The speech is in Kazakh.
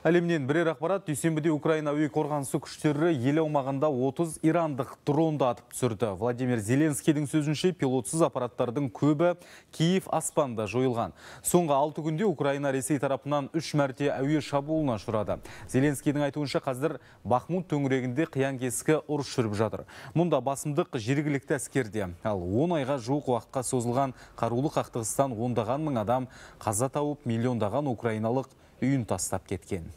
Әлемнен бірер ақпарат дүйсенбіде Украина әуе қорғанысы күштері ел аумағында 30 ирандық дронды атып түсірді. Владимир Зеленскийдің сөзінше пилотсыз аппараттардың көбі Киев аспанда жойылған. Соңғы 6 күнде Украина Ресей тарапынан 3 мәрте әуе шабуылына ұшырады. Зеленскийдің айтуынша қазір Бахмут төңірегінде қиян-кескі ұрыс жүріп жатыр. Мұнда басымдық жергілікті әскерде. Ал 10 айға жуық уақытқа созылған қарулы қақтығыстан ондаған мың адам қаза тауып миллиондаған украиналық үйін тастап кеткен